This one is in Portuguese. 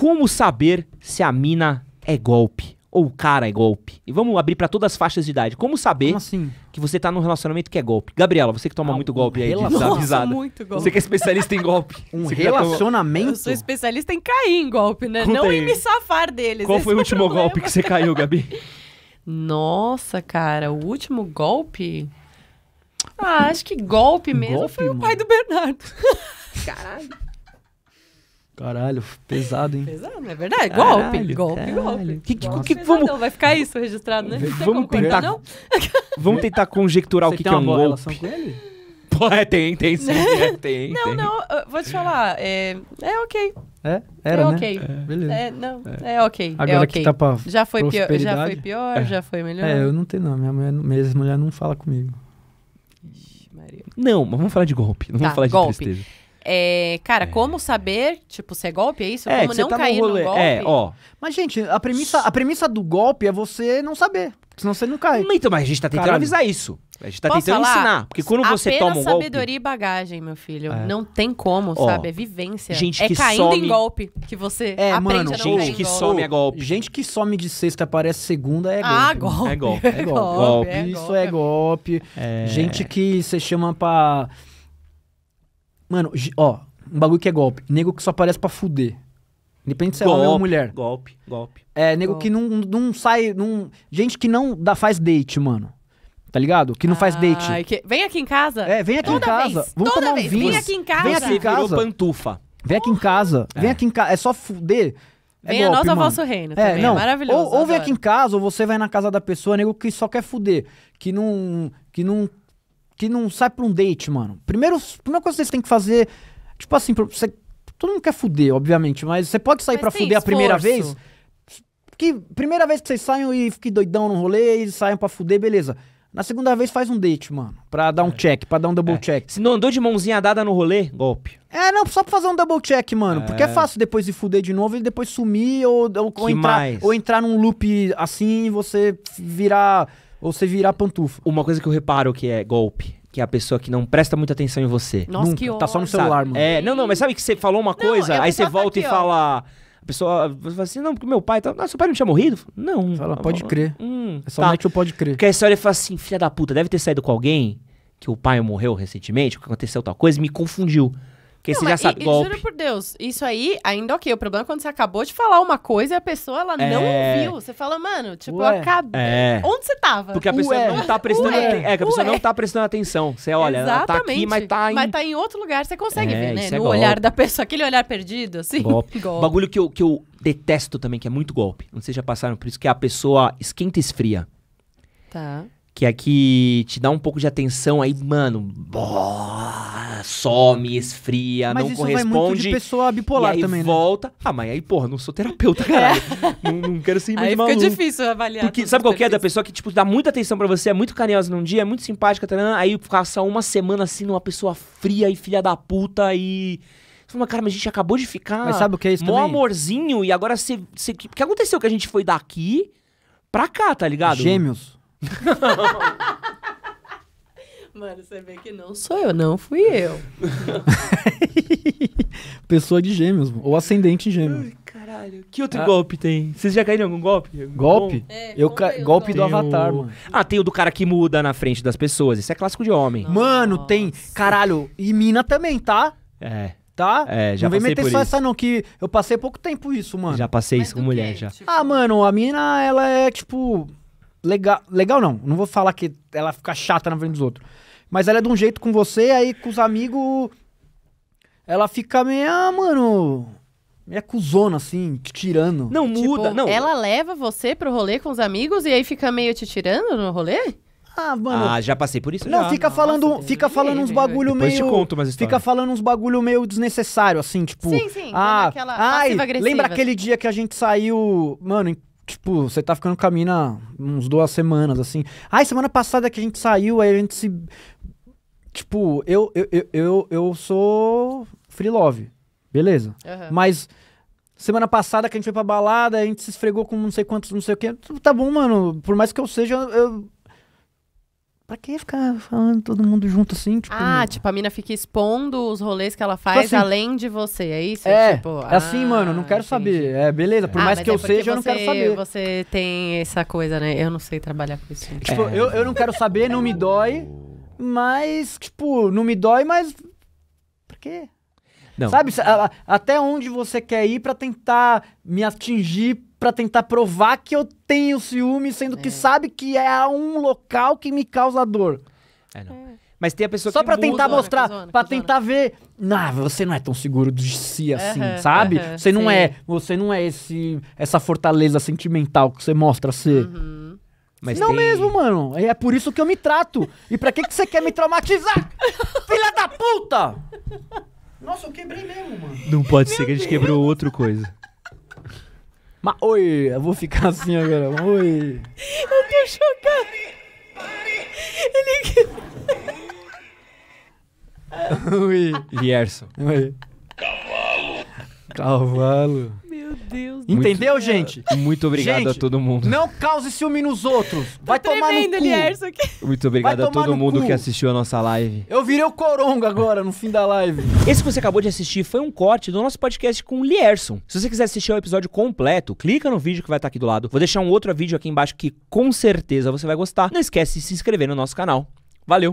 Como saber se a mina é golpe? Ou o cara é golpe? E vamos abrir para todas as faixas de idade. Como saber Como assim? que você tá num relacionamento que é golpe? Gabriela, você que toma ah, muito um golpe aí, desavisada. muito golpe. Você que é especialista em golpe. Um você relacionamento? Eu sou especialista em cair em golpe, né? Não em me safar deles. Qual foi é o último problema. golpe que você caiu, Gabi? Nossa, cara, o último golpe? Ah, acho que golpe mesmo golpe, foi mano. o pai do Bernardo. Caralho. Caralho, pesado, hein? Pesado, é verdade. Caralho, golpe, golpe, caralho. golpe. Que, que, que, que vamos... Não, vai ficar isso registrado, né? Vamos tentar, não? vamos tentar conjecturar Você o que, que é um golpe. com ele? Pô, é, tem, tem sim. é, tem, não, tem. não, vou te falar. É, é ok. É? Era, é né? ok. Né? É, beleza. É, não, é, é ok. É Agora é okay. que tá pra já foi pior, Já foi pior, é. já foi melhor. É, eu não tenho não. Minha, mulher, minha mulher não fala comigo. Ixi, Maria. Não, mas vamos falar de golpe. Não tá, vamos falar de golpe. tristeza. É, cara, é. como saber, tipo, se é golpe, é isso? É, como não tá cair no, rolê. no golpe? É, ó. Mas, gente, a premissa, a premissa do golpe é você não saber. Senão você não cai. Então, mas a gente tá tentando Caramba. avisar isso. A gente tá Posso tentando falar? ensinar. Porque quando Apenas você toma um golpe... sabedoria e bagagem, meu filho. É. Não tem como, ó, sabe? É vivência. Gente é que caindo some... em golpe que você é, aprende mano, a não gente que golpe. some é golpe. Gente que some de sexta aparece segunda é ah, golpe. Ah, golpe. É golpe. É golpe. É golpe. É isso é golpe. É. Gente que você chama pra... Mano, ó, um bagulho que é golpe. Nego que só aparece pra fuder. Independente se é homem ou mulher. Golpe, golpe. É, nego golpe. que não, não sai. Não... Gente que não dá, faz date, mano. Tá ligado? Que não ah, faz date. Que... Vem aqui em casa? É, vem aqui em casa. Vez, Vamos tomar um vez. vinho. Vem aqui em casa. Vem é. aqui em casa. Virou pantufa. Vem aqui em casa. É. Vem aqui em casa. É só fuder. É vem golpe, a nós ao vosso reino. É, é não. É maravilhoso. Ou, ou vem aqui em casa, ou você vai na casa da pessoa, nego que só quer fuder. Que não. Que não que não sai pra um date, mano. Primeiro, primeira coisa que vocês têm que fazer, tipo assim, você, todo mundo quer fuder, obviamente, mas você pode sair para pra fuder esforço. a primeira vez. Que primeira vez que vocês saiam e fiquem doidão no rolê e saiam pra fuder, beleza. Na segunda vez faz um date, mano. Pra dar um é. check, pra dar um double é. check. Se não andou de mãozinha dada no rolê, golpe. É, não, só pra fazer um double check, mano. É. Porque é fácil depois de fuder de novo e depois sumir ou, ou, ou entrar, ou entrar num loop assim e você virar ou você virar pantufa. Uma coisa que eu reparo que é golpe que é a pessoa que não presta muita atenção em você. Nossa, Nunca. que ódio. Tá só no celular, mano. É, não, não, mas sabe que você falou uma não, coisa, aí você volta aqui, e fala. A pessoa você fala assim, não, porque meu pai tá. Ah, seu pai não tinha morrido? Não. Fala, pode crer. Hum, é só tá. eu pode crer. Porque aí você olha e fala assim, filha da puta, deve ter saído com alguém que o pai morreu recentemente, que aconteceu tal coisa, e me confundiu. Porque não, você já sabe, e, golpe. Juro por Deus, isso aí ainda é ok. O problema é quando você acabou de falar uma coisa e a pessoa, ela é... não ouviu. Você fala, mano, tipo, Ué. eu acabei. É. Onde você tava? Porque a pessoa Ué. não tá prestando atenção. É, que a pessoa Ué. não tá prestando atenção. Você olha, Exatamente. ela tá aqui, mas tá em... Mas tá em outro lugar, você consegue é, ver, né? É no olhar da pessoa, aquele olhar perdido, assim. Golpe. golpe. Bagulho que eu, que eu detesto também, que é muito golpe. Não sei se já passaram por isso, que a pessoa esquenta e esfria. Tá que aqui te dá um pouco de atenção, aí, mano, boa, some, esfria, mas não corresponde. vai muito de pessoa bipolar aí também, né? volta. Né? Ah, mas aí, porra, não sou terapeuta, caralho. É. não, não quero ser muito aí maluco. fica difícil avaliar. Porque sabe qual que é da pessoa que, tipo, dá muita atenção para você, é muito carinhosa num dia, é muito simpática, aí passa uma semana assim numa pessoa fria e filha da puta e... Você fala, cara, mas a gente acabou de ficar... Mas sabe o que é isso mó também? amorzinho e agora você... O que aconteceu que a gente foi daqui pra cá, tá ligado? Gêmeos. Mano, você vê que não sou eu, não fui eu. Pessoa de gêmeos, ou ascendente em gêmeos. Caralho. Que outro Ah. golpe tem? Vocês já caíram em algum golpe? Golpe? É, eu ca- golpe do avatar, o- mano. Ah, tem o do cara que muda na frente das pessoas. Isso é clássico de homem. Mano, tem. Caralho, e mina também, tá? É, Tá? É, já não vem passei meter por só isso. essa, não, que eu passei pouco tempo isso, mano. já passei Mas isso com mulher quê? já. Tipo, Ah, mano, a mina, ela é tipo legal. Legal não. Não vou falar que ela fica chata na frente dos outros. Mas ela é de um jeito com você, aí com os amigos. Ela fica meio, ah, mano. Meio cuzona, assim, te tirando. Não, tipo, muda. não. Ela leva você pro rolê com os amigos e aí fica meio te tirando no rolê? Ah, mano. Ah, já passei por isso. Não, já. fica Nossa, falando, fica falando uns bagulho Depois meio. Te conto mas fica falando uns bagulho meio desnecessário, assim, tipo. Sim, sim. Ah, ai, lembra aquele dia que a gente saiu, mano, tipo, você tá ficando com a mina uns duas semanas, assim. Ai, semana passada que a gente saiu, aí a gente se. Tipo, eu, eu, eu, eu, eu sou free love, beleza? Uhum. Mas semana passada que a gente foi pra balada, a gente se esfregou com não sei quantos, não sei o quê. Tá bom, mano, por mais que eu seja, eu Pra que ficar falando todo mundo junto assim? Tipo, ah, tipo, a mina fica expondo os rolês que ela tipo faz assim, além de você, é isso? É, tipo, é assim, ah, mano, não quero ah, entendi. saber. É, beleza, por ah, mais que é eu seja, você, eu não quero saber. Você tem essa coisa, né? Eu não sei trabalhar com isso. Gente. É. Tipo, é. eu, eu não quero saber, não me dói, mas, tipo, não me dói, mas. por quê? Não. Sabe? Até onde você quer ir para tentar me atingir, para tentar provar que eu tenho ciúme, sendo é. que sabe que é um local que me causa dor. É, não. É. Mas tem a pessoa Só que. Só pra muda, tentar mostrar, cozona, pra tentar ver. Não, você não é tão seguro de si assim, uhum, sabe? Uhum, você não sim. é. Você não é esse, essa fortaleza sentimental que você mostra ser. Uhum. Mas não tem... mesmo, mano. É por isso que eu me trato. E pra que, que você quer me traumatizar? Filha da puta! Nossa, eu quebrei mesmo, mano. Não pode Meu ser que a gente Deus. quebrou outra coisa. Mas oi, eu vou ficar assim agora. Oi. Eu tô chocado. Ele quebrou. oi. Gerson. Oi. Cavalo. Cavalo. Meu Deus. Muito, Entendeu, gente? Muito obrigado gente, a todo mundo. Não cause ciúme nos outros. Vai tomar no cu. Lierson aqui. Muito obrigado a todo mundo cu. que assistiu a nossa live. Eu virei o coronga agora no fim da live. Esse que você acabou de assistir foi um corte do nosso podcast com o Lierson. Se você quiser assistir o episódio completo, clica no vídeo que vai estar tá aqui do lado. Vou deixar um outro vídeo aqui embaixo que com certeza você vai gostar. Não esquece de se inscrever no nosso canal. Valeu.